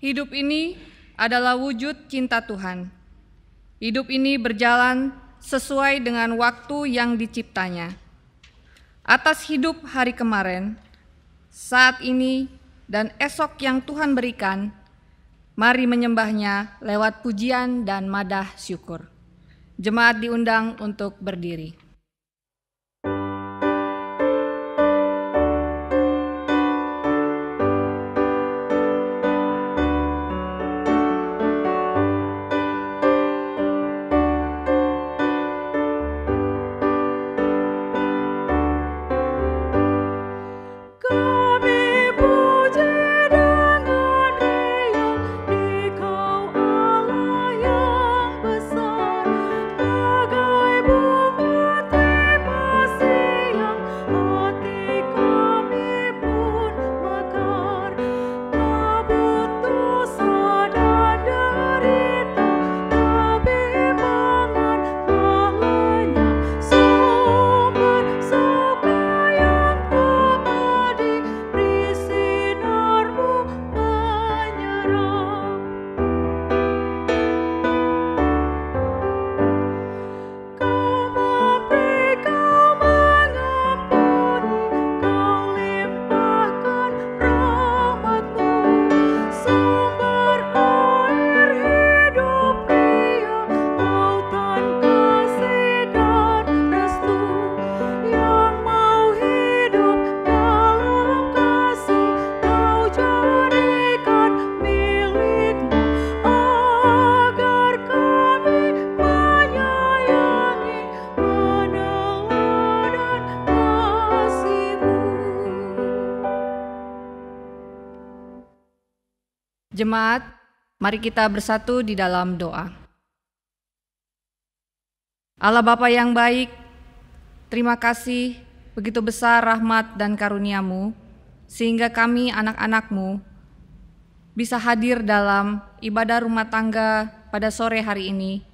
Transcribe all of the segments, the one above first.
Hidup ini adalah wujud cinta Tuhan. Hidup ini berjalan sesuai dengan waktu yang diciptanya. Atas hidup hari kemarin, saat ini, dan esok yang Tuhan berikan, mari menyembahnya lewat pujian dan madah syukur. Jemaat diundang untuk berdiri. jemaat, mari kita bersatu di dalam doa. Allah Bapa yang baik, terima kasih begitu besar rahmat dan karuniamu, sehingga kami anak-anakmu bisa hadir dalam ibadah rumah tangga pada sore hari ini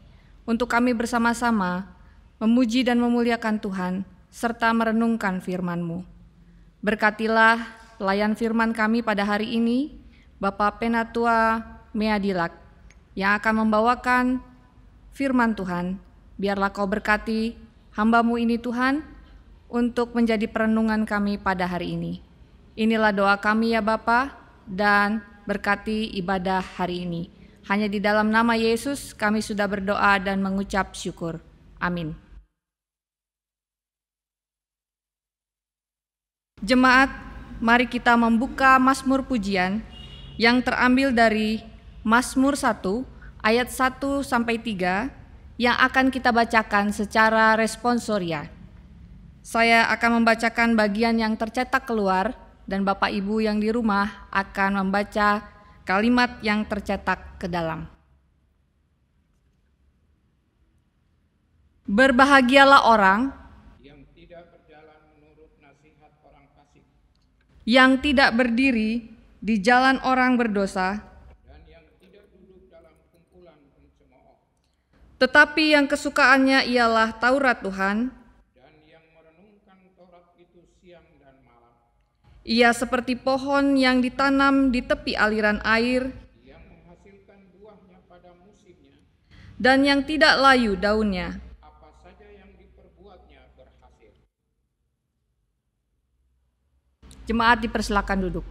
untuk kami bersama-sama memuji dan memuliakan Tuhan serta merenungkan firman-Mu. Berkatilah pelayan firman kami pada hari ini, Bapak Penatua Meadilak yang akan membawakan firman Tuhan. Biarlah kau berkati hambamu ini Tuhan untuk menjadi perenungan kami pada hari ini. Inilah doa kami ya Bapa dan berkati ibadah hari ini. Hanya di dalam nama Yesus kami sudah berdoa dan mengucap syukur. Amin. Jemaat, mari kita membuka Mazmur Pujian yang terambil dari Mazmur 1 ayat 1 sampai 3 yang akan kita bacakan secara responsoria. Saya akan membacakan bagian yang tercetak keluar dan Bapak Ibu yang di rumah akan membaca kalimat yang tercetak ke dalam. Berbahagialah orang yang tidak berjalan menurut nasihat orang fasik. Yang tidak berdiri di jalan orang berdosa, dan yang tidak duduk dalam kumpulan pencemooh. Tetapi yang kesukaannya ialah Taurat Tuhan, dan yang merenungkan Taurat itu siang dan malam. Ia seperti pohon yang ditanam di tepi aliran air, yang menghasilkan buahnya pada musimnya, dan yang tidak layu daunnya. Jemaat dipersilakan duduk.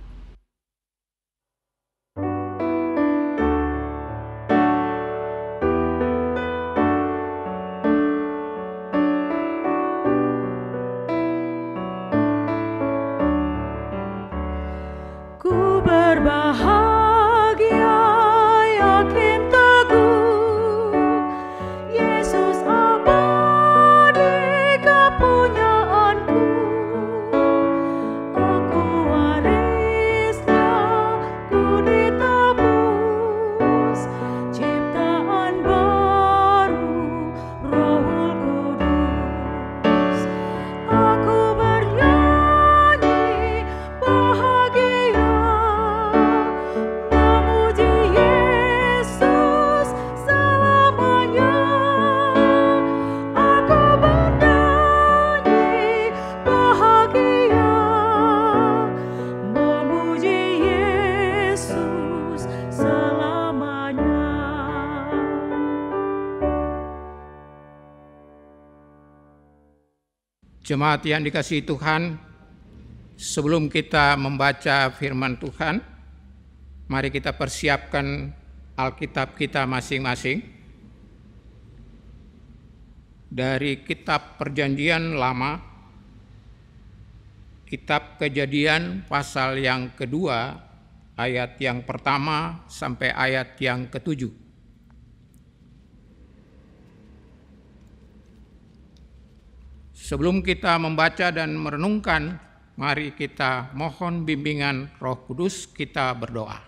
Jemaat yang dikasih Tuhan, sebelum kita membaca firman Tuhan, mari kita persiapkan Alkitab kita masing-masing. Dari kitab Perjanjian Lama, kitab Kejadian pasal yang kedua, ayat yang pertama sampai ayat yang ketujuh. Sebelum kita membaca dan merenungkan, mari kita mohon bimbingan Roh Kudus, kita berdoa.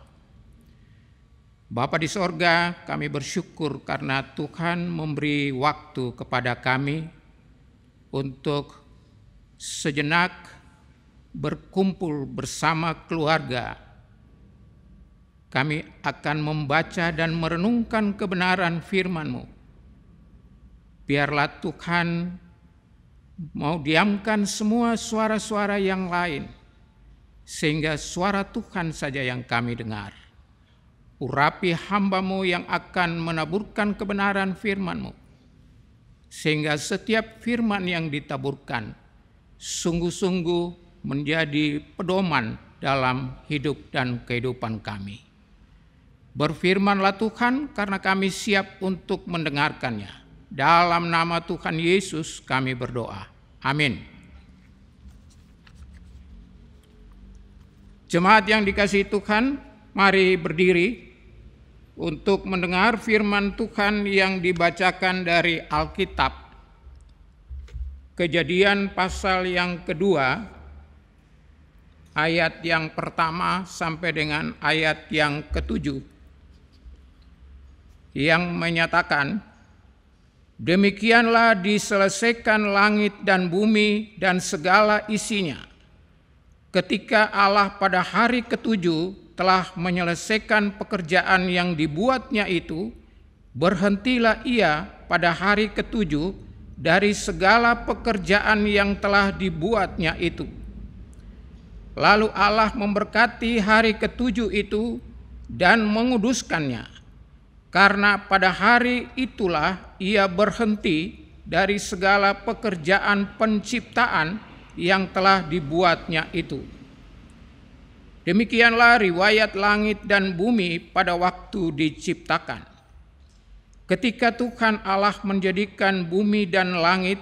Bapa di sorga, kami bersyukur karena Tuhan memberi waktu kepada kami untuk sejenak berkumpul bersama keluarga. Kami akan membaca dan merenungkan kebenaran firman-Mu. Biarlah Tuhan mau diamkan semua suara-suara yang lain, sehingga suara Tuhan saja yang kami dengar. Urapi hambamu yang akan menaburkan kebenaran firmanmu, sehingga setiap firman yang ditaburkan sungguh-sungguh menjadi pedoman dalam hidup dan kehidupan kami. Berfirmanlah Tuhan karena kami siap untuk mendengarkannya dalam nama Tuhan Yesus kami berdoa. Amin. Jemaat yang dikasih Tuhan, mari berdiri untuk mendengar firman Tuhan yang dibacakan dari Alkitab. Kejadian pasal yang kedua ayat yang pertama sampai dengan ayat yang ketujuh yang menyatakan Demikianlah diselesaikan langit dan bumi dan segala isinya. Ketika Allah pada hari ketujuh telah menyelesaikan pekerjaan yang dibuatnya itu, berhentilah ia pada hari ketujuh dari segala pekerjaan yang telah dibuatnya itu. Lalu Allah memberkati hari ketujuh itu dan menguduskannya karena pada hari itulah ia berhenti dari segala pekerjaan penciptaan yang telah dibuatnya itu. Demikianlah riwayat langit dan bumi pada waktu diciptakan. Ketika Tuhan Allah menjadikan bumi dan langit,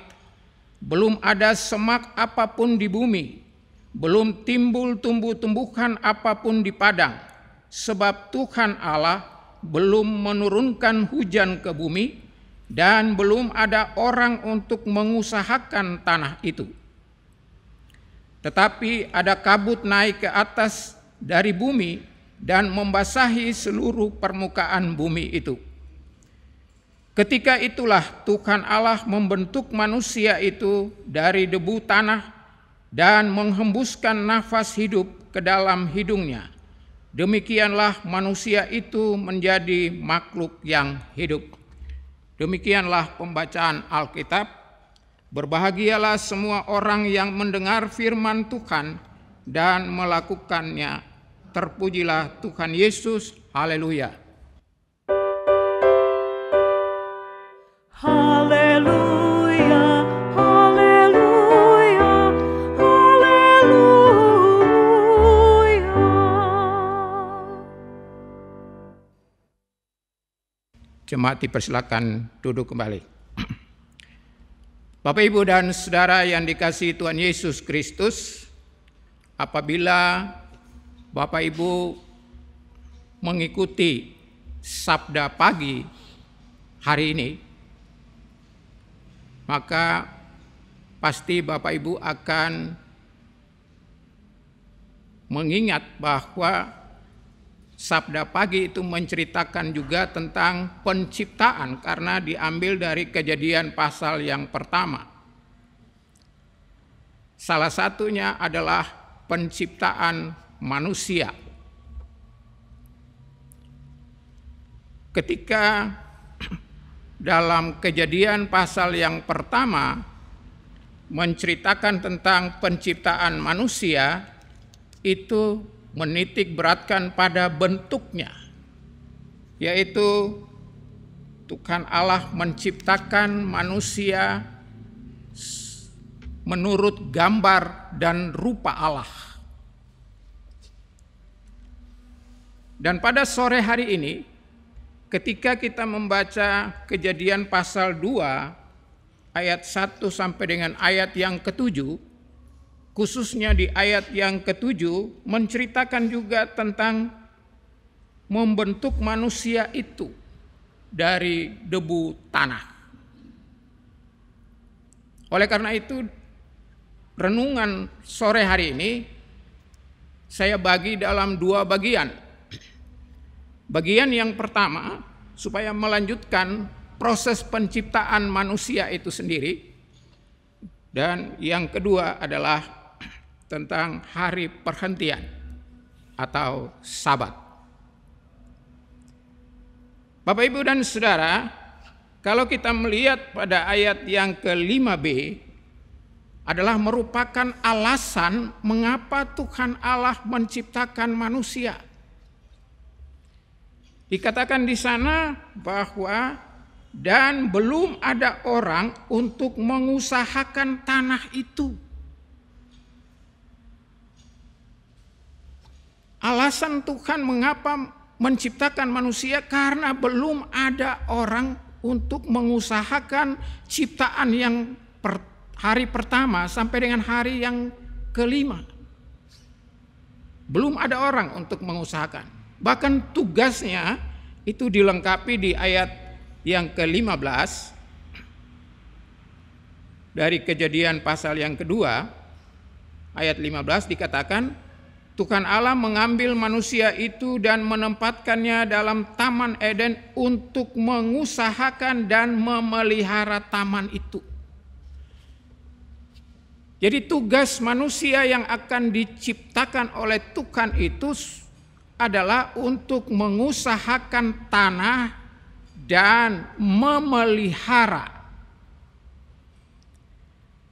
belum ada semak apapun di bumi, belum timbul tumbuh-tumbuhan apapun di padang, sebab Tuhan Allah belum menurunkan hujan ke bumi dan belum ada orang untuk mengusahakan tanah itu. Tetapi ada kabut naik ke atas dari bumi dan membasahi seluruh permukaan bumi itu. Ketika itulah Tuhan Allah membentuk manusia itu dari debu tanah dan menghembuskan nafas hidup ke dalam hidungnya, Demikianlah manusia itu menjadi makhluk yang hidup. Demikianlah pembacaan Alkitab. Berbahagialah semua orang yang mendengar firman Tuhan dan melakukannya. Terpujilah Tuhan Yesus. Haleluya. Haleluya. Jemaat dipersilakan duduk kembali. Bapak Ibu dan Saudara yang dikasih Tuhan Yesus Kristus, apabila Bapak Ibu mengikuti sabda pagi hari ini, maka pasti Bapak Ibu akan mengingat bahwa Sabda pagi itu menceritakan juga tentang penciptaan karena diambil dari kejadian pasal yang pertama. Salah satunya adalah penciptaan manusia. Ketika dalam kejadian pasal yang pertama menceritakan tentang penciptaan manusia itu menitik beratkan pada bentuknya, yaitu Tuhan Allah menciptakan manusia menurut gambar dan rupa Allah. Dan pada sore hari ini, ketika kita membaca kejadian pasal 2 ayat 1 sampai dengan ayat yang ketujuh, khususnya di ayat yang ketujuh menceritakan juga tentang membentuk manusia itu dari debu tanah. Oleh karena itu renungan sore hari ini saya bagi dalam dua bagian. Bagian yang pertama supaya melanjutkan proses penciptaan manusia itu sendiri dan yang kedua adalah tentang hari perhentian atau sabat. Bapak Ibu dan Saudara, kalau kita melihat pada ayat yang ke-5b adalah merupakan alasan mengapa Tuhan Allah menciptakan manusia. Dikatakan di sana bahwa dan belum ada orang untuk mengusahakan tanah itu. Alasan Tuhan mengapa menciptakan manusia karena belum ada orang untuk mengusahakan ciptaan yang per, hari pertama sampai dengan hari yang kelima. Belum ada orang untuk mengusahakan. Bahkan tugasnya itu dilengkapi di ayat yang ke-15 dari kejadian pasal yang kedua ayat 15 dikatakan Tuhan Allah mengambil manusia itu dan menempatkannya dalam Taman Eden untuk mengusahakan dan memelihara taman itu. Jadi, tugas manusia yang akan diciptakan oleh Tuhan itu adalah untuk mengusahakan tanah dan memelihara.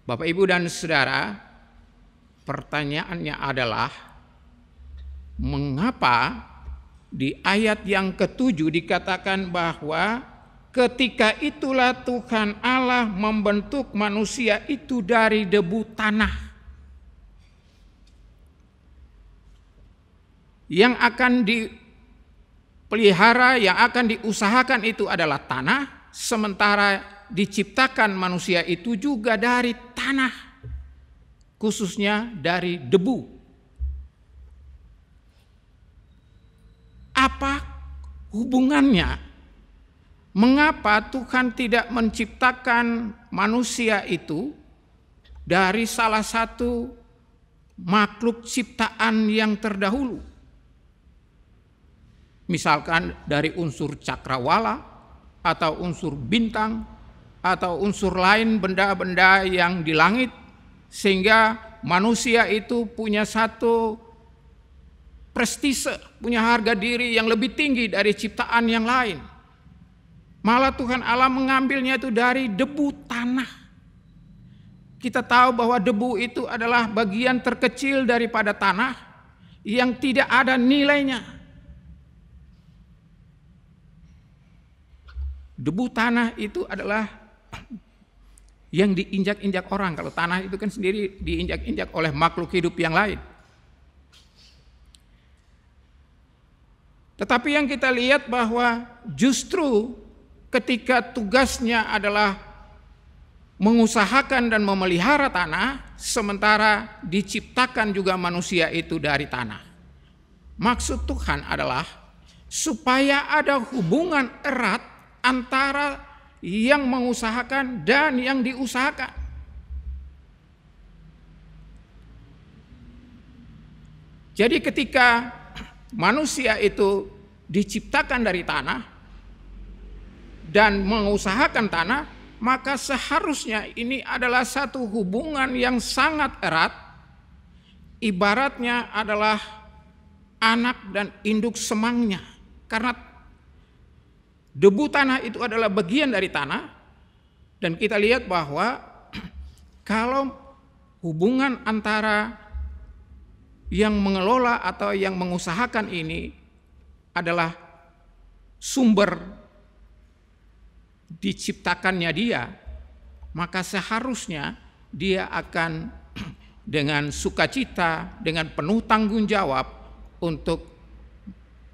Bapak, ibu, dan saudara, pertanyaannya adalah: mengapa di ayat yang ketujuh dikatakan bahwa ketika itulah Tuhan Allah membentuk manusia itu dari debu tanah. Yang akan dipelihara, yang akan diusahakan itu adalah tanah, sementara diciptakan manusia itu juga dari tanah, khususnya dari debu. Apa hubungannya? Mengapa Tuhan tidak menciptakan manusia itu dari salah satu makhluk ciptaan yang terdahulu? Misalkan dari unsur cakrawala atau unsur bintang atau unsur lain benda-benda yang di langit sehingga manusia itu punya satu prestise, punya harga diri yang lebih tinggi dari ciptaan yang lain. Malah Tuhan Allah mengambilnya itu dari debu tanah. Kita tahu bahwa debu itu adalah bagian terkecil daripada tanah yang tidak ada nilainya. Debu tanah itu adalah yang diinjak-injak orang. Kalau tanah itu kan sendiri diinjak-injak oleh makhluk hidup yang lain. Tetapi yang kita lihat bahwa justru ketika tugasnya adalah mengusahakan dan memelihara tanah, sementara diciptakan juga manusia itu dari tanah. Maksud Tuhan adalah supaya ada hubungan erat antara yang mengusahakan dan yang diusahakan. Jadi ketika manusia itu diciptakan dari tanah dan mengusahakan tanah, maka seharusnya ini adalah satu hubungan yang sangat erat. Ibaratnya adalah anak dan induk semangnya, karena debu tanah itu adalah bagian dari tanah, dan kita lihat bahwa kalau hubungan antara yang mengelola atau yang mengusahakan ini adalah sumber diciptakannya dia, maka seharusnya dia akan dengan sukacita, dengan penuh tanggung jawab untuk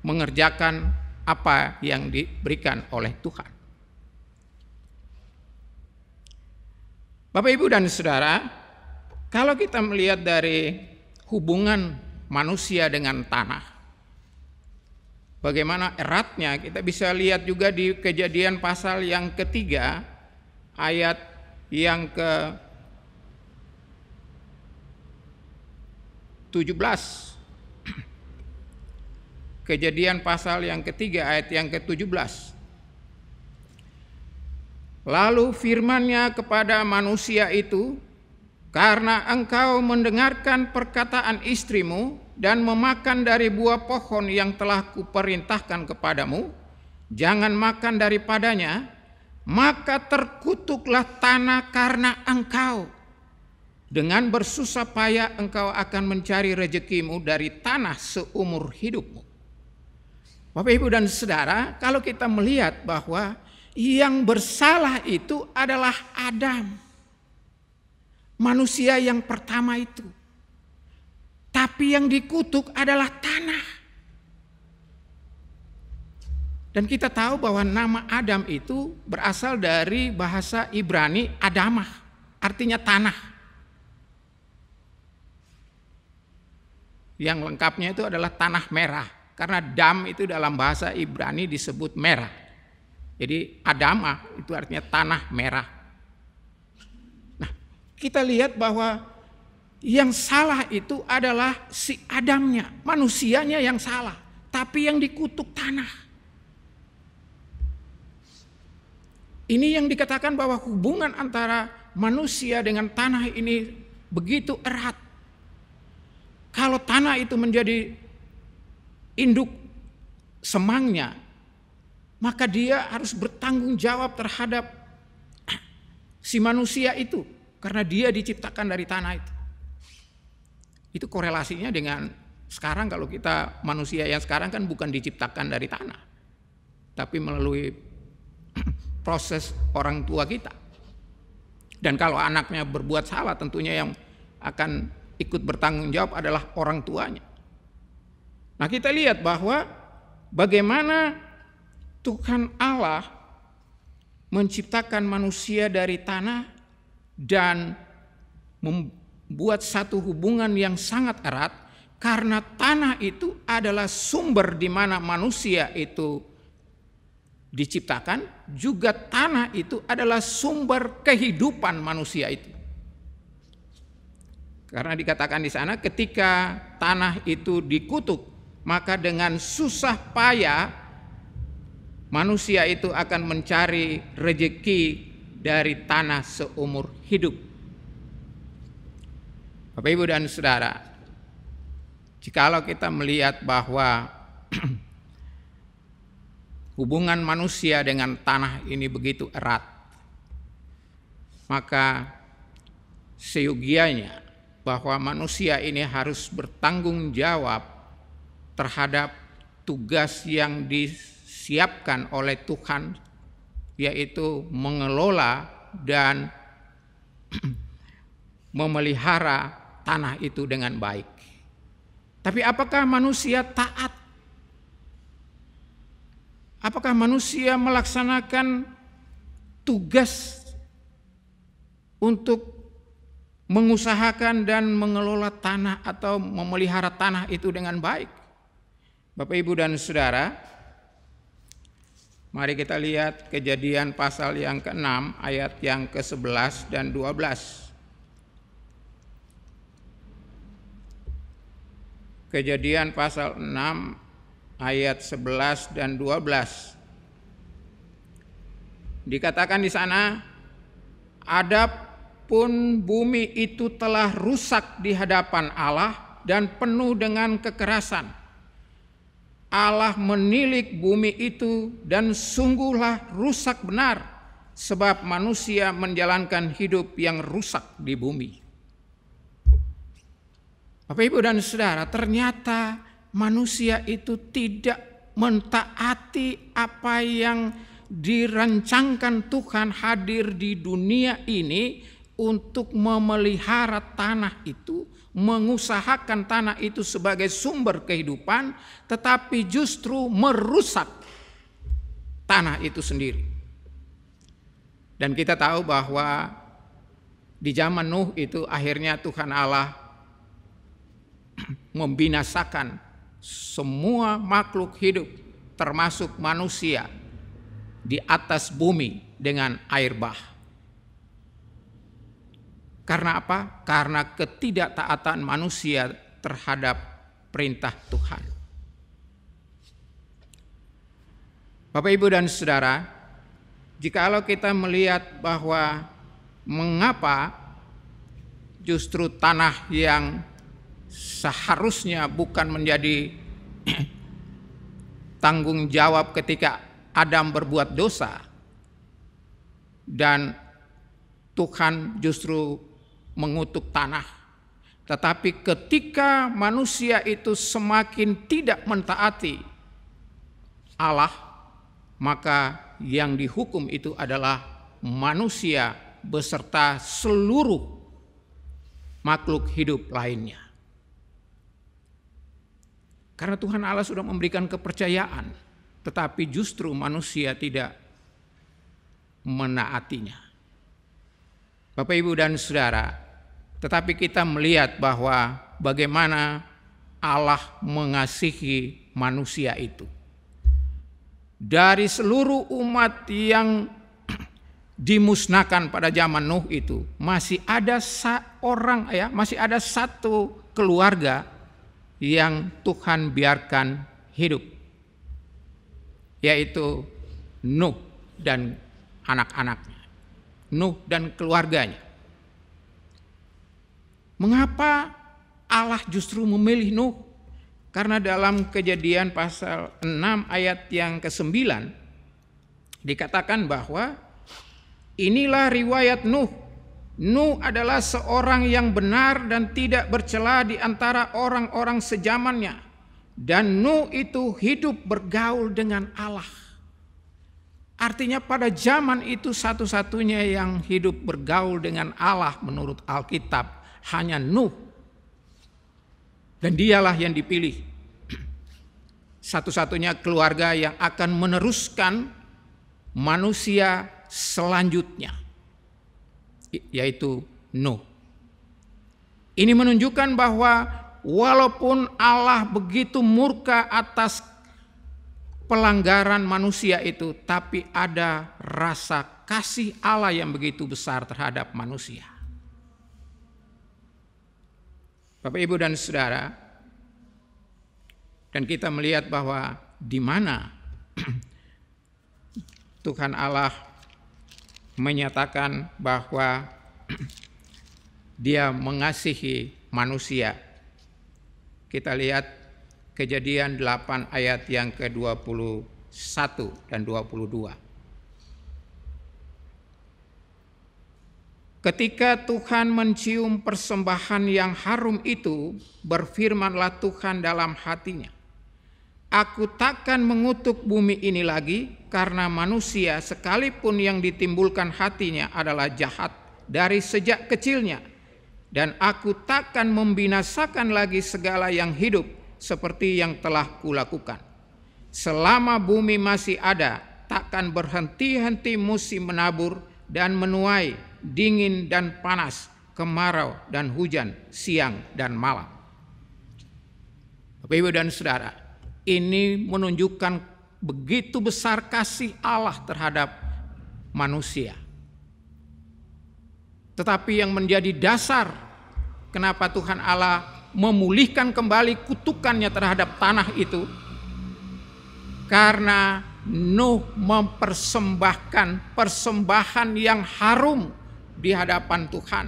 mengerjakan apa yang diberikan oleh Tuhan. Bapak, Ibu, dan Saudara, kalau kita melihat dari hubungan manusia dengan tanah. Bagaimana eratnya kita bisa lihat juga di kejadian pasal yang ketiga ayat yang ke 17 Kejadian pasal yang ketiga ayat yang ke-17 Lalu firmannya kepada manusia itu karena engkau mendengarkan perkataan istrimu dan memakan dari buah pohon yang telah kuperintahkan kepadamu, jangan makan daripadanya, maka terkutuklah tanah karena engkau. Dengan bersusah payah engkau akan mencari rezekimu dari tanah seumur hidupmu. Bapak Ibu dan Saudara, kalau kita melihat bahwa yang bersalah itu adalah Adam manusia yang pertama itu. Tapi yang dikutuk adalah tanah. Dan kita tahu bahwa nama Adam itu berasal dari bahasa Ibrani Adamah, artinya tanah. Yang lengkapnya itu adalah tanah merah, karena dam itu dalam bahasa Ibrani disebut merah. Jadi Adamah itu artinya tanah merah kita lihat bahwa yang salah itu adalah si Adamnya, manusianya yang salah, tapi yang dikutuk tanah. Ini yang dikatakan bahwa hubungan antara manusia dengan tanah ini begitu erat. Kalau tanah itu menjadi induk semangnya, maka dia harus bertanggung jawab terhadap si manusia itu. Karena dia diciptakan dari tanah itu. Itu korelasinya dengan sekarang kalau kita manusia yang sekarang kan bukan diciptakan dari tanah. Tapi melalui proses orang tua kita. Dan kalau anaknya berbuat salah tentunya yang akan ikut bertanggung jawab adalah orang tuanya. Nah kita lihat bahwa bagaimana Tuhan Allah menciptakan manusia dari tanah dan membuat satu hubungan yang sangat erat karena tanah itu adalah sumber di mana manusia itu diciptakan, juga tanah itu adalah sumber kehidupan manusia itu. Karena dikatakan di sana ketika tanah itu dikutuk, maka dengan susah payah manusia itu akan mencari rejeki dari tanah seumur hidup. Bapak Ibu dan Saudara, jikalau kita melihat bahwa hubungan manusia dengan tanah ini begitu erat, maka seyogianya bahwa manusia ini harus bertanggung jawab terhadap tugas yang disiapkan oleh Tuhan yaitu mengelola dan memelihara tanah itu dengan baik. Tapi apakah manusia taat? Apakah manusia melaksanakan tugas untuk mengusahakan dan mengelola tanah atau memelihara tanah itu dengan baik? Bapak, Ibu, dan Saudara, Mari kita lihat kejadian pasal yang ke-6 ayat yang ke-11 dan 12. Kejadian pasal 6 ayat 11 dan 12. Dikatakan di sana, adapun bumi itu telah rusak di hadapan Allah dan penuh dengan kekerasan Allah menilik bumi itu dan sungguhlah rusak benar sebab manusia menjalankan hidup yang rusak di bumi. Bapak Ibu dan Saudara, ternyata manusia itu tidak mentaati apa yang dirancangkan Tuhan hadir di dunia ini untuk memelihara tanah itu mengusahakan tanah itu sebagai sumber kehidupan, tetapi justru merusak tanah itu sendiri. Dan kita tahu bahwa di zaman Nuh itu akhirnya Tuhan Allah membinasakan semua makhluk hidup termasuk manusia di atas bumi dengan air bah. Karena apa? Karena ketidaktaatan manusia terhadap perintah Tuhan. Bapak, ibu, dan saudara, jika jikalau kita melihat bahwa mengapa justru tanah yang seharusnya bukan menjadi tanggung jawab ketika Adam berbuat dosa dan Tuhan justru mengutuk tanah. Tetapi ketika manusia itu semakin tidak mentaati Allah, maka yang dihukum itu adalah manusia beserta seluruh makhluk hidup lainnya. Karena Tuhan Allah sudah memberikan kepercayaan, tetapi justru manusia tidak menaatinya. Bapak, ibu, dan saudara, tetapi kita melihat bahwa bagaimana Allah mengasihi manusia itu. Dari seluruh umat yang dimusnahkan pada zaman Nuh itu, masih ada seorang ya, masih ada satu keluarga yang Tuhan biarkan hidup yaitu Nuh dan anak-anaknya, Nuh dan keluarganya. Mengapa Allah justru memilih Nuh? Karena dalam kejadian pasal 6 ayat yang ke-9 dikatakan bahwa inilah riwayat Nuh. Nuh adalah seorang yang benar dan tidak bercela di antara orang-orang sejamannya. Dan Nuh itu hidup bergaul dengan Allah. Artinya pada zaman itu satu-satunya yang hidup bergaul dengan Allah menurut Alkitab hanya Nuh. Dan dialah yang dipilih. Satu-satunya keluarga yang akan meneruskan manusia selanjutnya, yaitu Nuh. Ini menunjukkan bahwa walaupun Allah begitu murka atas pelanggaran manusia itu, tapi ada rasa kasih Allah yang begitu besar terhadap manusia. Bapak Ibu dan Saudara, dan kita melihat bahwa di mana Tuhan Allah menyatakan bahwa dia mengasihi manusia. Kita lihat kejadian 8 ayat yang ke-21 dan 22. Ketika Tuhan mencium persembahan yang harum itu, berfirmanlah Tuhan dalam hatinya, "Aku takkan mengutuk bumi ini lagi, karena manusia sekalipun yang ditimbulkan hatinya adalah jahat dari sejak kecilnya, dan aku takkan membinasakan lagi segala yang hidup seperti yang telah kulakukan. Selama bumi masih ada, takkan berhenti-henti musim menabur dan menuai." dingin dan panas, kemarau dan hujan, siang dan malam. Bapak Ibu dan Saudara, ini menunjukkan begitu besar kasih Allah terhadap manusia. Tetapi yang menjadi dasar kenapa Tuhan Allah memulihkan kembali kutukannya terhadap tanah itu karena Nuh mempersembahkan persembahan yang harum di hadapan Tuhan.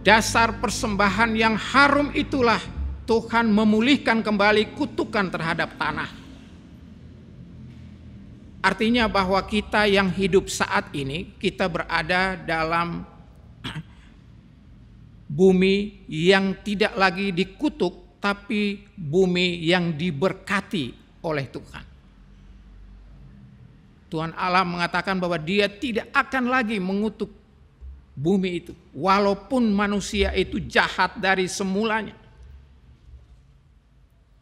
Dasar persembahan yang harum itulah Tuhan memulihkan kembali kutukan terhadap tanah. Artinya, bahwa kita yang hidup saat ini, kita berada dalam bumi yang tidak lagi dikutuk, tapi bumi yang diberkati oleh Tuhan. Tuhan Allah mengatakan bahwa dia tidak akan lagi mengutuk bumi itu. Walaupun manusia itu jahat dari semulanya.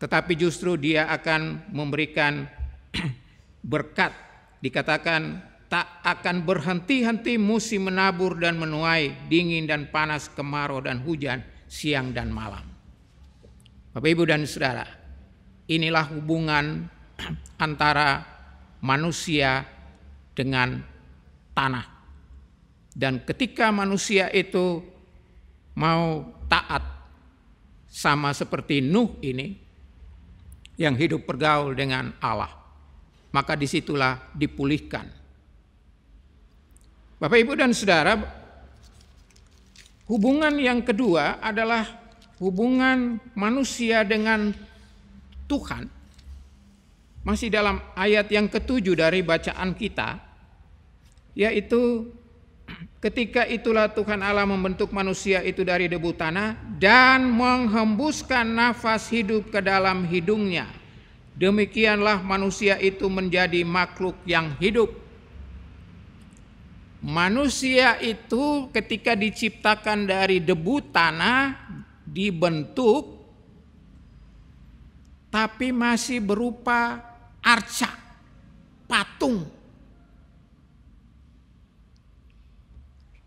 Tetapi justru dia akan memberikan berkat. Dikatakan tak akan berhenti-henti musim menabur dan menuai, dingin dan panas, kemarau dan hujan, siang dan malam. Bapak Ibu dan Saudara, inilah hubungan antara manusia dengan tanah. Dan ketika manusia itu mau taat sama seperti Nuh ini yang hidup bergaul dengan Allah, maka disitulah dipulihkan. Bapak, Ibu, dan Saudara, hubungan yang kedua adalah hubungan manusia dengan Tuhan masih dalam ayat yang ketujuh dari bacaan kita, yaitu ketika itulah Tuhan Allah membentuk manusia itu dari debu tanah dan menghembuskan nafas hidup ke dalam hidungnya. Demikianlah manusia itu menjadi makhluk yang hidup. Manusia itu ketika diciptakan dari debu tanah dibentuk tapi masih berupa arca, patung.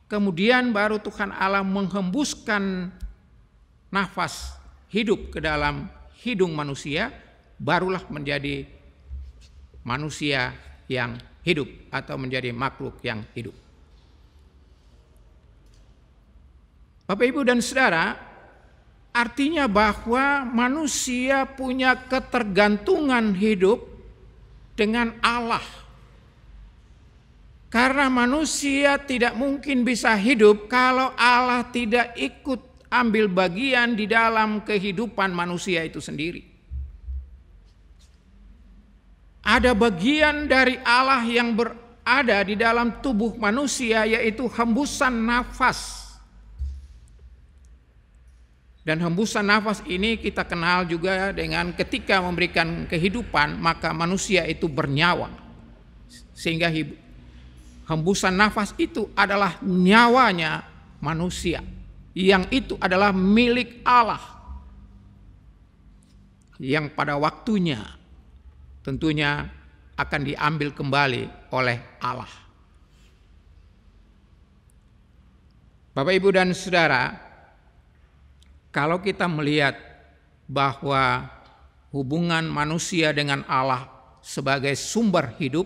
Kemudian baru Tuhan Allah menghembuskan nafas hidup ke dalam hidung manusia, barulah menjadi manusia yang hidup atau menjadi makhluk yang hidup. Bapak Ibu dan Saudara, artinya bahwa manusia punya ketergantungan hidup dengan Allah. Karena manusia tidak mungkin bisa hidup kalau Allah tidak ikut ambil bagian di dalam kehidupan manusia itu sendiri. Ada bagian dari Allah yang berada di dalam tubuh manusia yaitu hembusan nafas. Dan hembusan nafas ini kita kenal juga dengan ketika memberikan kehidupan, maka manusia itu bernyawa. Sehingga hembusan nafas itu adalah nyawanya manusia. Yang itu adalah milik Allah. Yang pada waktunya tentunya akan diambil kembali oleh Allah. Bapak, Ibu, dan Saudara, kalau kita melihat bahwa hubungan manusia dengan Allah sebagai sumber hidup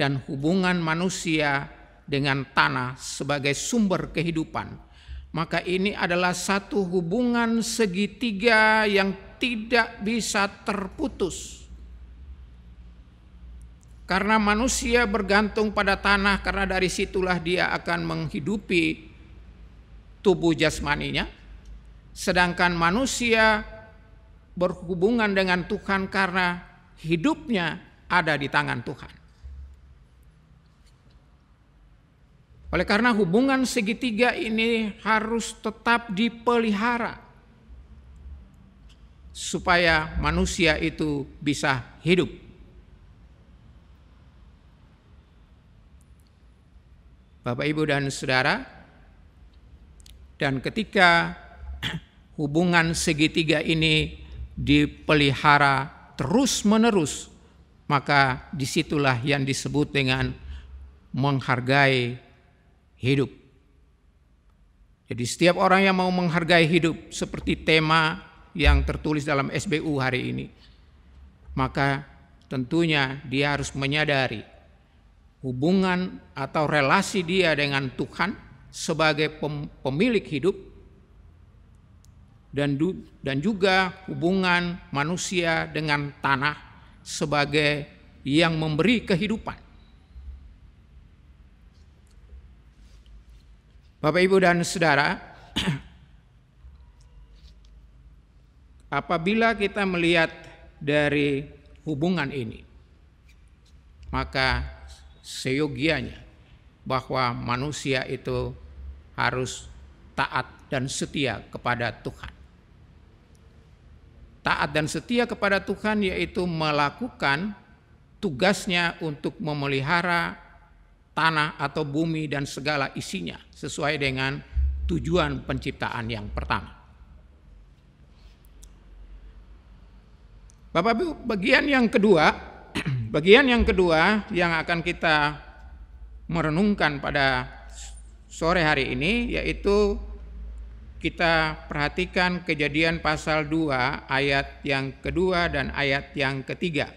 dan hubungan manusia dengan tanah sebagai sumber kehidupan, maka ini adalah satu hubungan segitiga yang tidak bisa terputus. Karena manusia bergantung pada tanah, karena dari situlah dia akan menghidupi tubuh jasmaninya, Sedangkan manusia berhubungan dengan Tuhan karena hidupnya ada di tangan Tuhan. Oleh karena hubungan segitiga ini harus tetap dipelihara supaya manusia itu bisa hidup. Bapak, Ibu dan Saudara, dan ketika hubungan segitiga ini dipelihara terus-menerus, maka disitulah yang disebut dengan menghargai hidup. Jadi setiap orang yang mau menghargai hidup seperti tema yang tertulis dalam SBU hari ini, maka tentunya dia harus menyadari hubungan atau relasi dia dengan Tuhan sebagai pemilik hidup dan dan juga hubungan manusia dengan tanah sebagai yang memberi kehidupan. Bapak Ibu dan Saudara, apabila kita melihat dari hubungan ini, maka seyogianya bahwa manusia itu harus taat dan setia kepada Tuhan taat dan setia kepada Tuhan yaitu melakukan tugasnya untuk memelihara tanah atau bumi dan segala isinya sesuai dengan tujuan penciptaan yang pertama. Bapak Ibu, bagian yang kedua, bagian yang kedua yang akan kita merenungkan pada sore hari ini yaitu kita perhatikan kejadian pasal 2 ayat yang kedua dan ayat yang ketiga.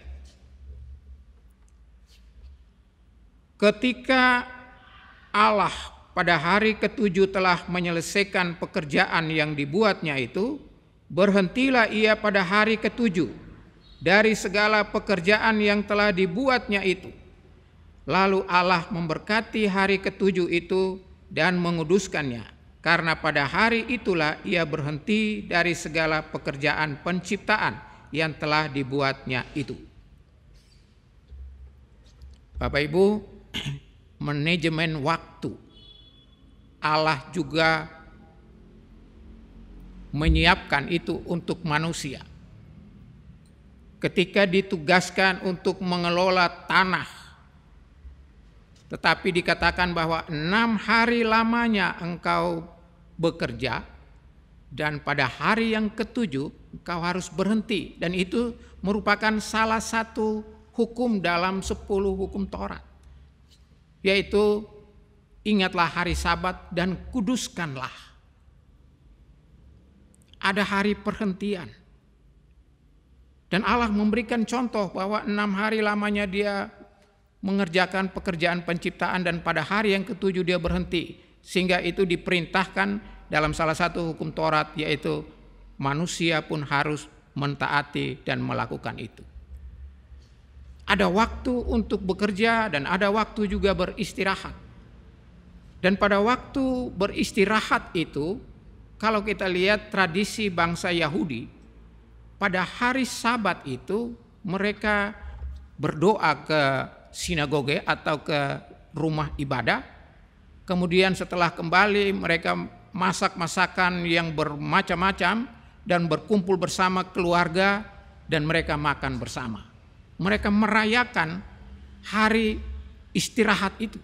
Ketika Allah pada hari ketujuh telah menyelesaikan pekerjaan yang dibuatnya itu, berhentilah ia pada hari ketujuh dari segala pekerjaan yang telah dibuatnya itu. Lalu Allah memberkati hari ketujuh itu dan menguduskannya karena pada hari itulah ia berhenti dari segala pekerjaan penciptaan yang telah dibuatnya itu. Bapak Ibu, manajemen waktu. Allah juga menyiapkan itu untuk manusia. Ketika ditugaskan untuk mengelola tanah, tetapi dikatakan bahwa enam hari lamanya engkau bekerja dan pada hari yang ketujuh engkau harus berhenti. Dan itu merupakan salah satu hukum dalam sepuluh hukum Taurat. Yaitu ingatlah hari sabat dan kuduskanlah. Ada hari perhentian. Dan Allah memberikan contoh bahwa enam hari lamanya dia mengerjakan pekerjaan penciptaan dan pada hari yang ketujuh dia berhenti sehingga itu diperintahkan dalam salah satu hukum Taurat yaitu manusia pun harus mentaati dan melakukan itu. Ada waktu untuk bekerja dan ada waktu juga beristirahat. Dan pada waktu beristirahat itu kalau kita lihat tradisi bangsa Yahudi pada hari Sabat itu mereka berdoa ke sinagoge atau ke rumah ibadah. Kemudian setelah kembali mereka masak masakan yang bermacam-macam dan berkumpul bersama keluarga dan mereka makan bersama. Mereka merayakan hari istirahat itu.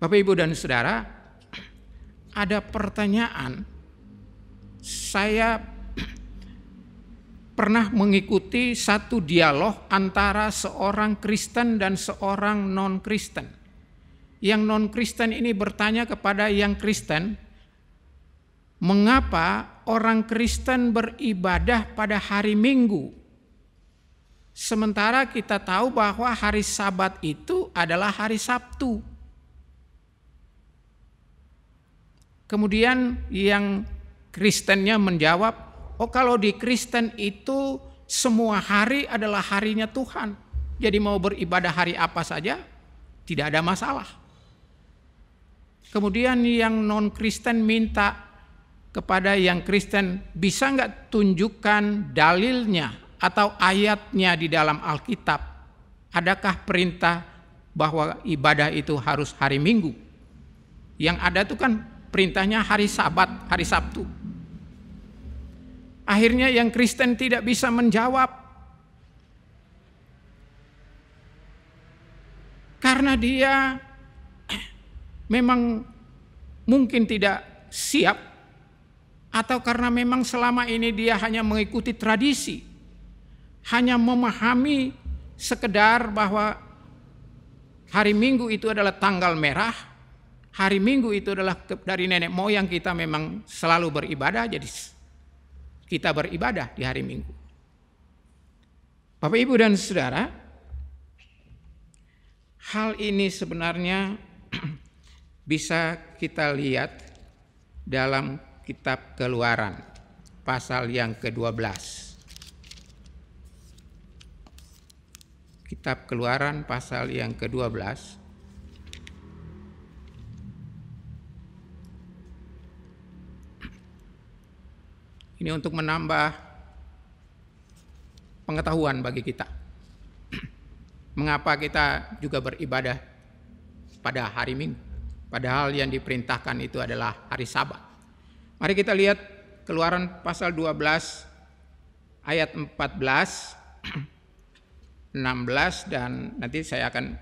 Bapak Ibu dan Saudara, ada pertanyaan saya pernah mengikuti satu dialog antara seorang Kristen dan seorang non-Kristen. Yang non-Kristen ini bertanya kepada yang Kristen, "Mengapa orang Kristen beribadah pada hari Minggu?" Sementara kita tahu bahwa hari Sabat itu adalah hari Sabtu. Kemudian yang Kristennya menjawab, Oh kalau di Kristen itu semua hari adalah harinya Tuhan. Jadi mau beribadah hari apa saja tidak ada masalah. Kemudian yang non-Kristen minta kepada yang Kristen bisa nggak tunjukkan dalilnya atau ayatnya di dalam Alkitab. Adakah perintah bahwa ibadah itu harus hari Minggu? Yang ada itu kan perintahnya hari Sabat, hari Sabtu. Akhirnya yang Kristen tidak bisa menjawab. Karena dia memang mungkin tidak siap atau karena memang selama ini dia hanya mengikuti tradisi, hanya memahami sekedar bahwa hari Minggu itu adalah tanggal merah, hari Minggu itu adalah dari nenek moyang kita memang selalu beribadah, jadi kita beribadah di hari Minggu. Bapak Ibu dan Saudara, hal ini sebenarnya bisa kita lihat dalam kitab Keluaran pasal yang ke-12. Kitab Keluaran pasal yang ke-12 Ini untuk menambah pengetahuan bagi kita. Mengapa kita juga beribadah pada hari Minggu? Padahal yang diperintahkan itu adalah hari Sabat. Mari kita lihat Keluaran pasal 12 ayat 14 16 dan nanti saya akan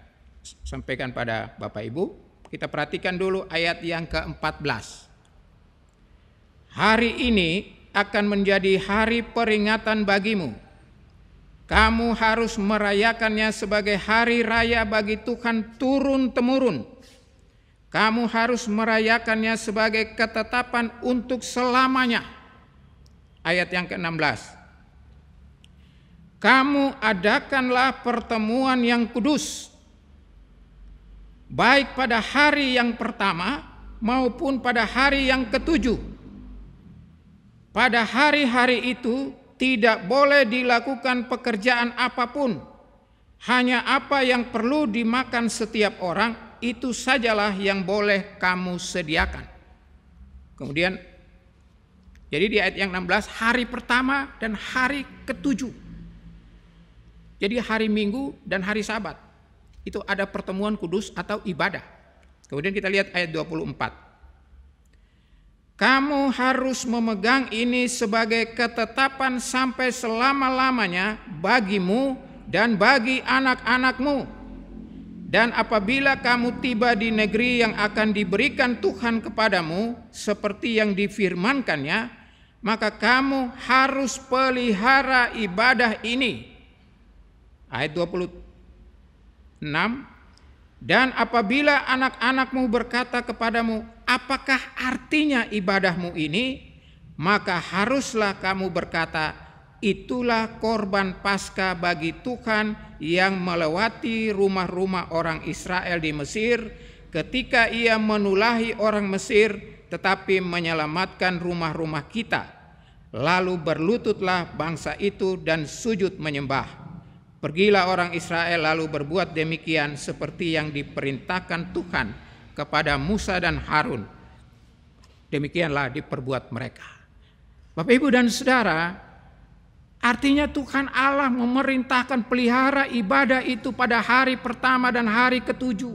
sampaikan pada Bapak Ibu. Kita perhatikan dulu ayat yang ke-14. Hari ini akan menjadi hari peringatan bagimu. Kamu harus merayakannya sebagai hari raya bagi Tuhan turun-temurun. Kamu harus merayakannya sebagai ketetapan untuk selamanya. Ayat yang ke-16. Kamu adakanlah pertemuan yang kudus, baik pada hari yang pertama maupun pada hari yang ketujuh pada hari-hari itu tidak boleh dilakukan pekerjaan apapun. Hanya apa yang perlu dimakan setiap orang itu sajalah yang boleh kamu sediakan. Kemudian jadi di ayat yang 16 hari pertama dan hari ketujuh. Jadi hari Minggu dan hari Sabat. Itu ada pertemuan kudus atau ibadah. Kemudian kita lihat ayat 24. Kamu harus memegang ini sebagai ketetapan sampai selama-lamanya bagimu dan bagi anak-anakmu. Dan apabila kamu tiba di negeri yang akan diberikan Tuhan kepadamu, seperti yang difirmankannya, maka kamu harus pelihara ibadah ini. Ayat 26 dan apabila anak-anakmu berkata kepadamu, "Apakah artinya ibadahmu ini?" maka haruslah kamu berkata, "Itulah korban pasca bagi Tuhan yang melewati rumah-rumah orang Israel di Mesir ketika ia menulahi orang Mesir tetapi menyelamatkan rumah-rumah kita." Lalu berlututlah bangsa itu dan sujud menyembah Pergilah orang Israel lalu berbuat demikian seperti yang diperintahkan Tuhan kepada Musa dan Harun. Demikianlah diperbuat mereka. Bapak Ibu dan Saudara, artinya Tuhan Allah memerintahkan pelihara ibadah itu pada hari pertama dan hari ketujuh.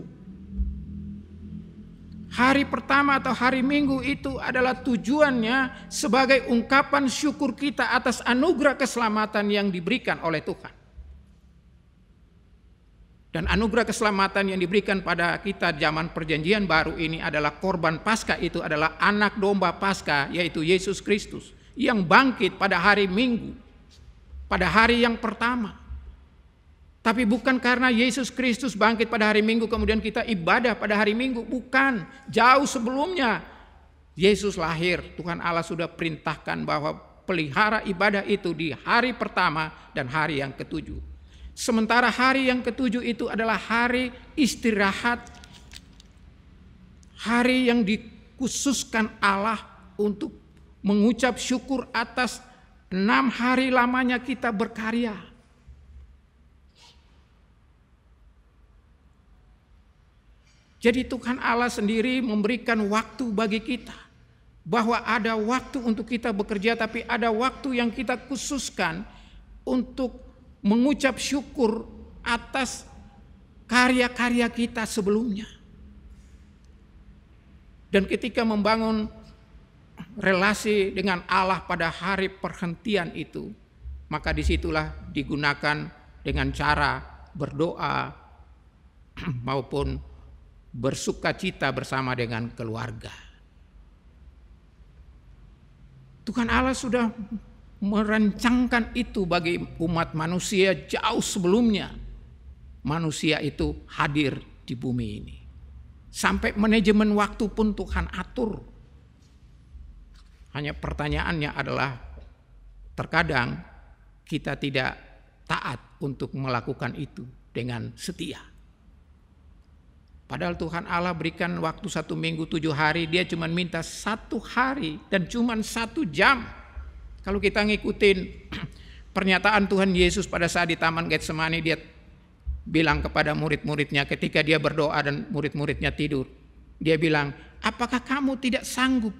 Hari pertama atau hari Minggu itu adalah tujuannya sebagai ungkapan syukur kita atas anugerah keselamatan yang diberikan oleh Tuhan. Dan anugerah keselamatan yang diberikan pada kita zaman perjanjian baru ini adalah korban pasca itu adalah anak domba pasca yaitu Yesus Kristus yang bangkit pada hari Minggu, pada hari yang pertama. Tapi bukan karena Yesus Kristus bangkit pada hari Minggu kemudian kita ibadah pada hari Minggu, bukan. Jauh sebelumnya Yesus lahir, Tuhan Allah sudah perintahkan bahwa pelihara ibadah itu di hari pertama dan hari yang ketujuh. Sementara hari yang ketujuh itu adalah hari istirahat. Hari yang dikhususkan Allah untuk mengucap syukur atas enam hari lamanya kita berkarya. Jadi Tuhan Allah sendiri memberikan waktu bagi kita. Bahwa ada waktu untuk kita bekerja tapi ada waktu yang kita khususkan untuk mengucap syukur atas karya-karya kita sebelumnya. Dan ketika membangun relasi dengan Allah pada hari perhentian itu, maka disitulah digunakan dengan cara berdoa maupun bersuka cita bersama dengan keluarga. Tuhan Allah sudah merancangkan itu bagi umat manusia jauh sebelumnya manusia itu hadir di bumi ini. Sampai manajemen waktu pun Tuhan atur. Hanya pertanyaannya adalah terkadang kita tidak taat untuk melakukan itu dengan setia. Padahal Tuhan Allah berikan waktu satu minggu tujuh hari, dia cuma minta satu hari dan cuma satu jam kalau kita ngikutin pernyataan Tuhan Yesus pada saat di Taman Getsemani dia bilang kepada murid-muridnya ketika dia berdoa dan murid-muridnya tidur. Dia bilang, apakah kamu tidak sanggup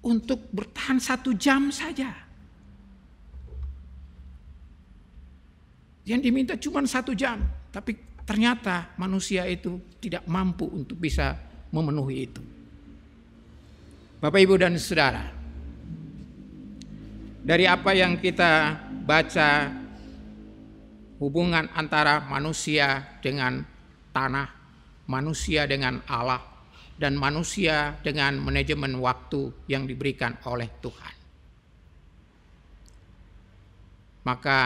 untuk bertahan satu jam saja? Yang diminta cuma satu jam, tapi ternyata manusia itu tidak mampu untuk bisa memenuhi itu. Bapak, Ibu, dan Saudara, dari apa yang kita baca hubungan antara manusia dengan tanah, manusia dengan Allah, dan manusia dengan manajemen waktu yang diberikan oleh Tuhan. Maka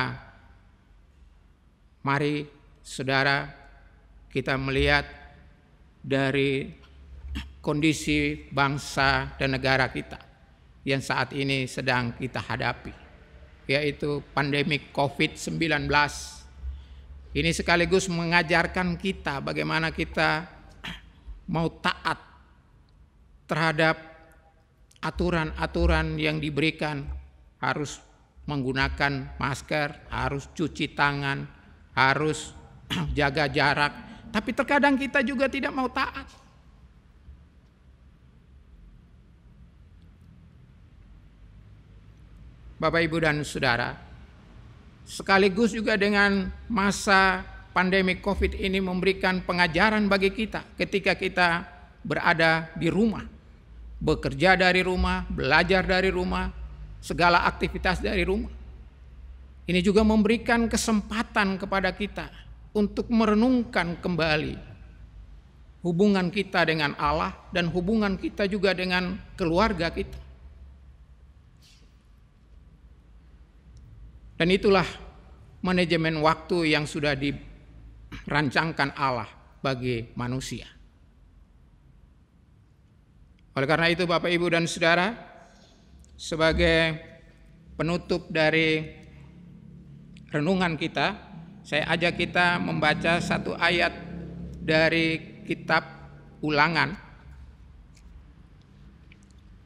mari saudara kita melihat dari kondisi bangsa dan negara kita yang saat ini sedang kita hadapi, yaitu pandemi COVID-19. Ini sekaligus mengajarkan kita bagaimana kita mau taat terhadap aturan-aturan yang diberikan, harus menggunakan masker, harus cuci tangan, harus jaga jarak, tapi terkadang kita juga tidak mau taat. Bapak Ibu dan Saudara. Sekaligus juga dengan masa pandemi Covid ini memberikan pengajaran bagi kita ketika kita berada di rumah, bekerja dari rumah, belajar dari rumah, segala aktivitas dari rumah. Ini juga memberikan kesempatan kepada kita untuk merenungkan kembali hubungan kita dengan Allah dan hubungan kita juga dengan keluarga kita. Dan itulah manajemen waktu yang sudah dirancangkan Allah bagi manusia. Oleh karena itu Bapak Ibu dan Saudara, sebagai penutup dari renungan kita, saya ajak kita membaca satu ayat dari kitab Ulangan.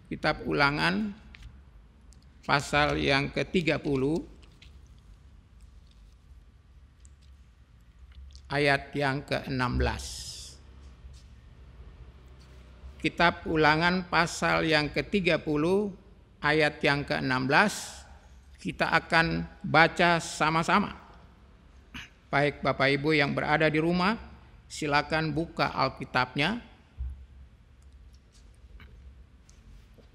Kitab Ulangan pasal yang ke-30 ayat yang ke-16. Kitab Ulangan pasal yang ke-30 ayat yang ke-16 kita akan baca sama-sama. Baik Bapak Ibu yang berada di rumah, silakan buka Alkitabnya.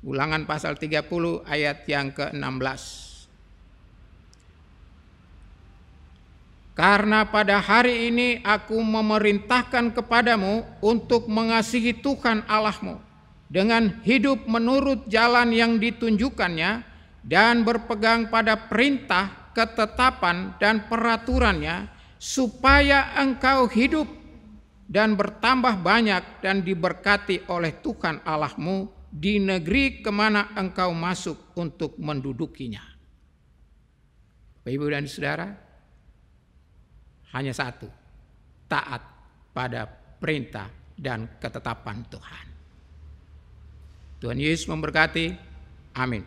Ulangan pasal 30 ayat yang ke-16. Karena pada hari ini aku memerintahkan kepadamu untuk mengasihi Tuhan Allahmu dengan hidup menurut jalan yang ditunjukkannya dan berpegang pada perintah, ketetapan, dan peraturannya supaya engkau hidup dan bertambah banyak dan diberkati oleh Tuhan Allahmu di negeri kemana engkau masuk untuk mendudukinya. Bapak Ibu dan Saudara, hanya satu, taat pada perintah dan ketetapan Tuhan. Tuhan Yesus memberkati. Amin.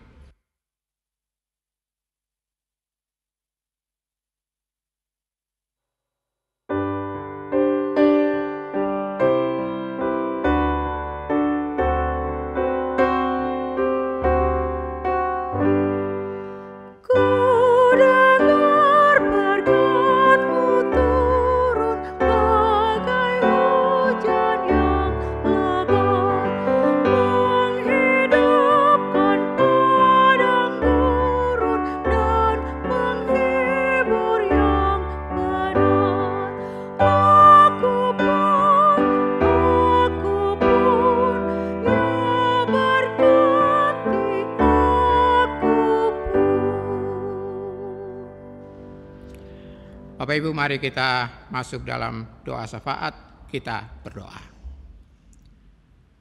Ibu mari kita masuk dalam doa syafaat, kita berdoa.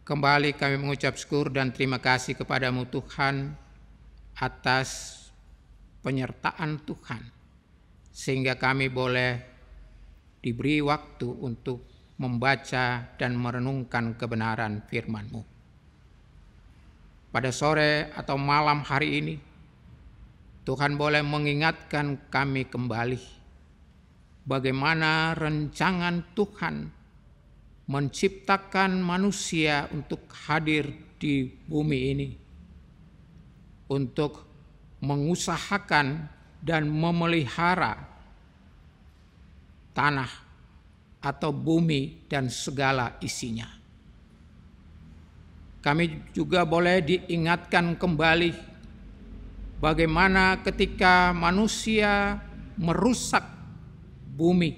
Kembali kami mengucap syukur dan terima kasih kepadamu Tuhan atas penyertaan Tuhan sehingga kami boleh diberi waktu untuk membaca dan merenungkan kebenaran firman-Mu. Pada sore atau malam hari ini, Tuhan boleh mengingatkan kami kembali bagaimana rencangan Tuhan menciptakan manusia untuk hadir di bumi ini, untuk mengusahakan dan memelihara tanah atau bumi dan segala isinya. Kami juga boleh diingatkan kembali bagaimana ketika manusia merusak bumi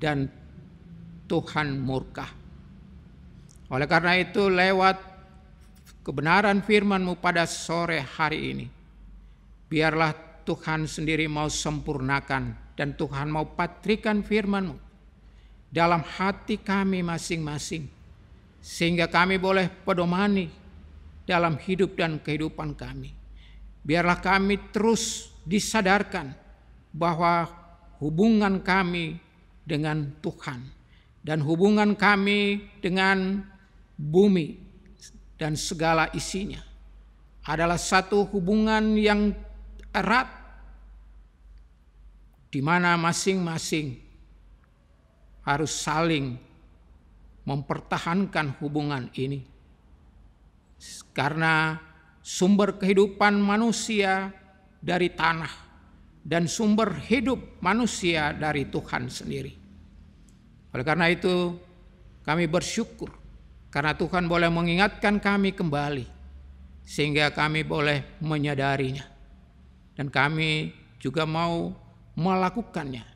dan Tuhan murka. Oleh karena itu lewat kebenaran firmanmu pada sore hari ini, biarlah Tuhan sendiri mau sempurnakan dan Tuhan mau patrikan firmanmu dalam hati kami masing-masing sehingga kami boleh pedomani dalam hidup dan kehidupan kami. Biarlah kami terus disadarkan bahwa hubungan kami dengan Tuhan dan hubungan kami dengan bumi dan segala isinya adalah satu hubungan yang erat di mana masing-masing harus saling mempertahankan hubungan ini karena sumber kehidupan manusia dari tanah dan sumber hidup manusia dari Tuhan sendiri. Oleh karena itu, kami bersyukur karena Tuhan boleh mengingatkan kami kembali sehingga kami boleh menyadarinya. Dan kami juga mau melakukannya.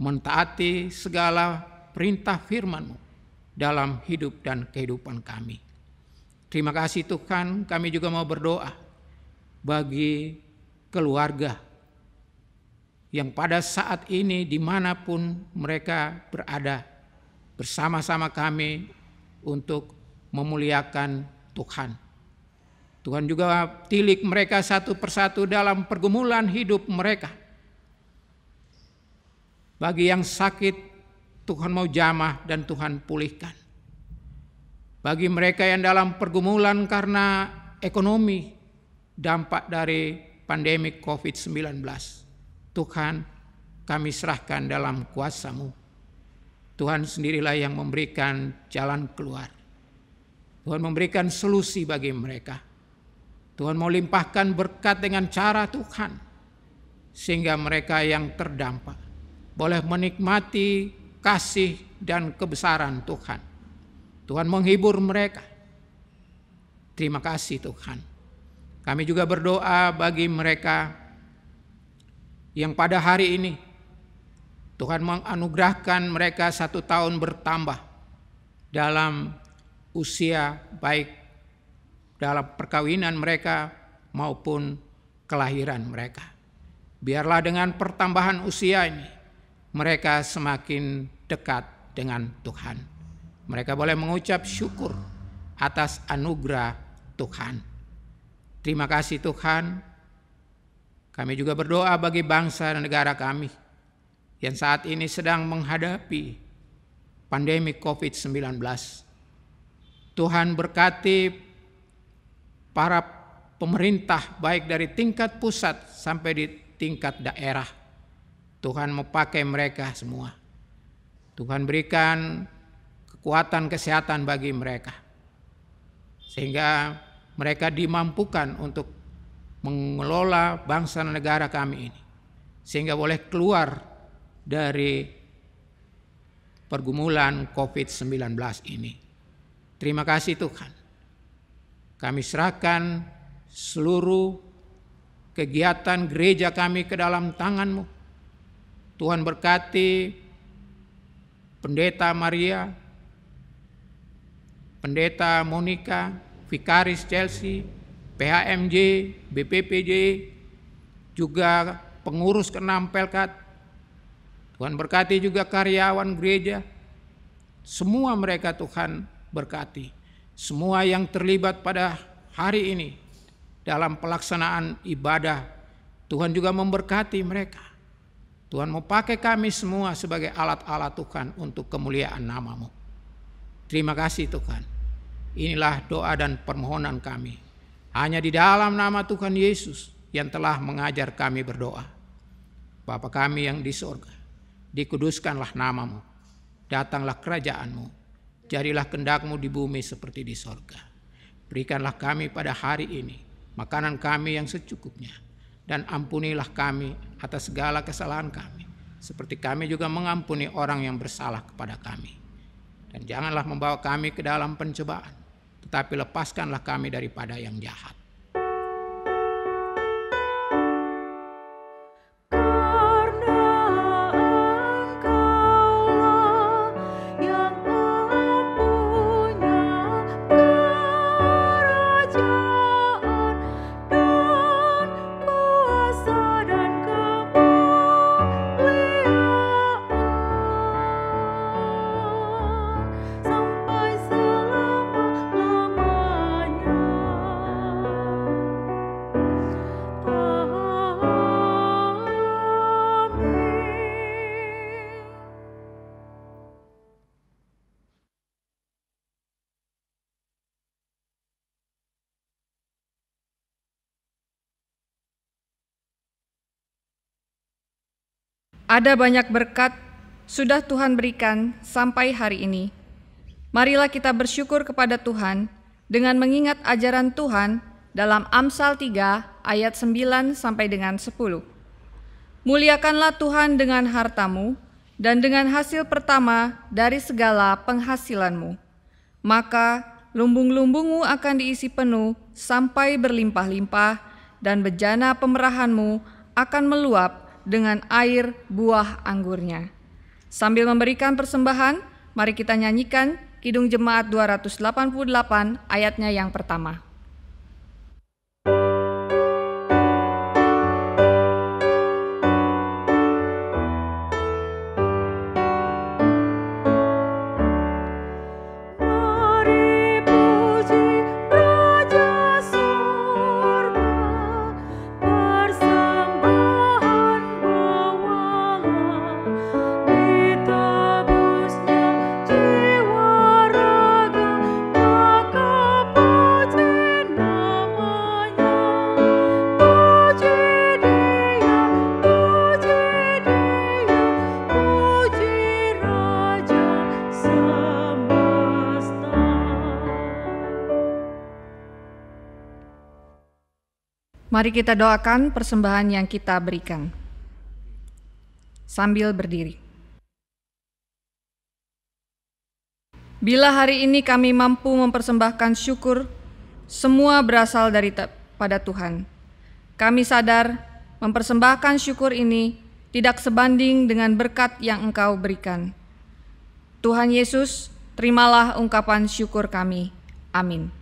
Mentaati segala perintah firman-Mu dalam hidup dan kehidupan kami. Terima kasih Tuhan, kami juga mau berdoa bagi keluarga yang pada saat ini dimanapun mereka berada bersama-sama kami untuk memuliakan Tuhan. Tuhan juga tilik mereka satu persatu dalam pergumulan hidup mereka. Bagi yang sakit, Tuhan mau jamah dan Tuhan pulihkan. Bagi mereka yang dalam pergumulan karena ekonomi, dampak dari pandemi COVID-19. Tuhan, kami serahkan dalam kuasamu. Tuhan sendirilah yang memberikan jalan keluar. Tuhan memberikan solusi bagi mereka. Tuhan mau limpahkan berkat dengan cara Tuhan. Sehingga mereka yang terdampak boleh menikmati kasih dan kebesaran Tuhan. Tuhan menghibur mereka. Terima kasih Tuhan. Kami juga berdoa bagi mereka yang pada hari ini Tuhan menganugerahkan mereka satu tahun bertambah dalam usia baik dalam perkawinan mereka maupun kelahiran mereka. Biarlah dengan pertambahan usia ini mereka semakin dekat dengan Tuhan. Mereka boleh mengucap syukur atas anugerah Tuhan. Terima kasih Tuhan. Kami juga berdoa bagi bangsa dan negara kami yang saat ini sedang menghadapi pandemi COVID-19. Tuhan berkati para pemerintah baik dari tingkat pusat sampai di tingkat daerah. Tuhan memakai mereka semua. Tuhan berikan kekuatan kesehatan bagi mereka. Sehingga mereka dimampukan untuk mengelola bangsa dan negara kami ini sehingga boleh keluar dari pergumulan COVID-19 ini. Terima kasih Tuhan. Kami serahkan seluruh kegiatan gereja kami ke dalam tangan-Mu. Tuhan berkati Pendeta Maria, Pendeta Monica. Vikaris Chelsea, PHMJ, BPPJ, juga pengurus keenam Pelkat. Tuhan berkati juga karyawan gereja. Semua mereka Tuhan berkati. Semua yang terlibat pada hari ini dalam pelaksanaan ibadah, Tuhan juga memberkati mereka. Tuhan mau pakai kami semua sebagai alat-alat Tuhan untuk kemuliaan namamu. Terima kasih Tuhan. Inilah doa dan permohonan kami. Hanya di dalam nama Tuhan Yesus yang telah mengajar kami berdoa. Bapa kami yang di sorga, dikuduskanlah namamu, datanglah kerajaanmu, jadilah kendakmu di bumi seperti di sorga. Berikanlah kami pada hari ini makanan kami yang secukupnya, dan ampunilah kami atas segala kesalahan kami, seperti kami juga mengampuni orang yang bersalah kepada kami. Dan janganlah membawa kami ke dalam pencobaan, tetapi lepaskanlah kami daripada yang jahat. Ada banyak berkat sudah Tuhan berikan sampai hari ini. Marilah kita bersyukur kepada Tuhan dengan mengingat ajaran Tuhan dalam Amsal 3 ayat 9 sampai dengan 10. Muliakanlah Tuhan dengan hartamu dan dengan hasil pertama dari segala penghasilanmu. Maka lumbung-lumbungmu akan diisi penuh sampai berlimpah-limpah dan bejana pemerahanmu akan meluap dengan air buah anggurnya. Sambil memberikan persembahan, mari kita nyanyikan Kidung Jemaat 288 ayatnya yang pertama. Mari kita doakan persembahan yang kita berikan. Sambil berdiri. Bila hari ini kami mampu mempersembahkan syukur, semua berasal dari pada Tuhan. Kami sadar mempersembahkan syukur ini tidak sebanding dengan berkat yang Engkau berikan. Tuhan Yesus, terimalah ungkapan syukur kami. Amin.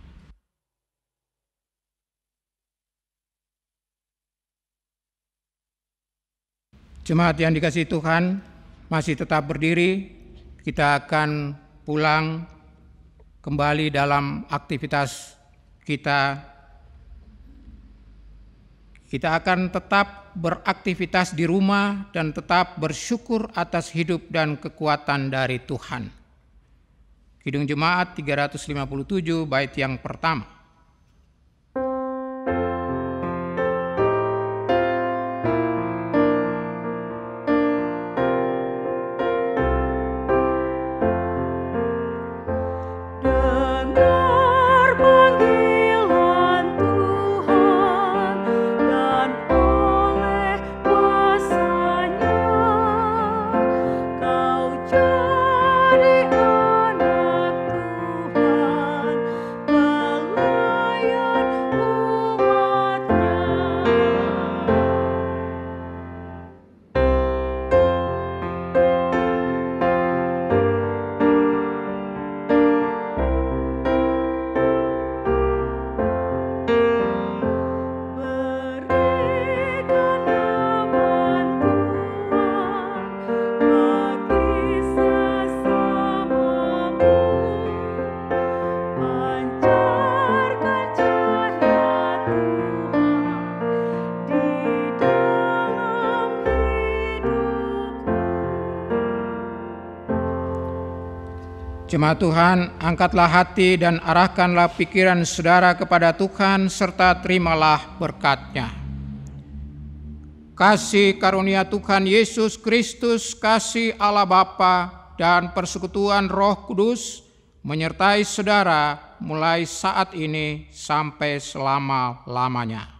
Jemaat yang dikasih Tuhan masih tetap berdiri, kita akan pulang kembali dalam aktivitas kita. Kita akan tetap beraktivitas di rumah dan tetap bersyukur atas hidup dan kekuatan dari Tuhan. Kidung Jemaat 357 bait yang pertama. Jemaat Tuhan, angkatlah hati dan arahkanlah pikiran saudara kepada Tuhan serta terimalah berkatnya. Kasih karunia Tuhan Yesus Kristus, kasih Allah Bapa dan persekutuan Roh Kudus menyertai saudara mulai saat ini sampai selama-lamanya.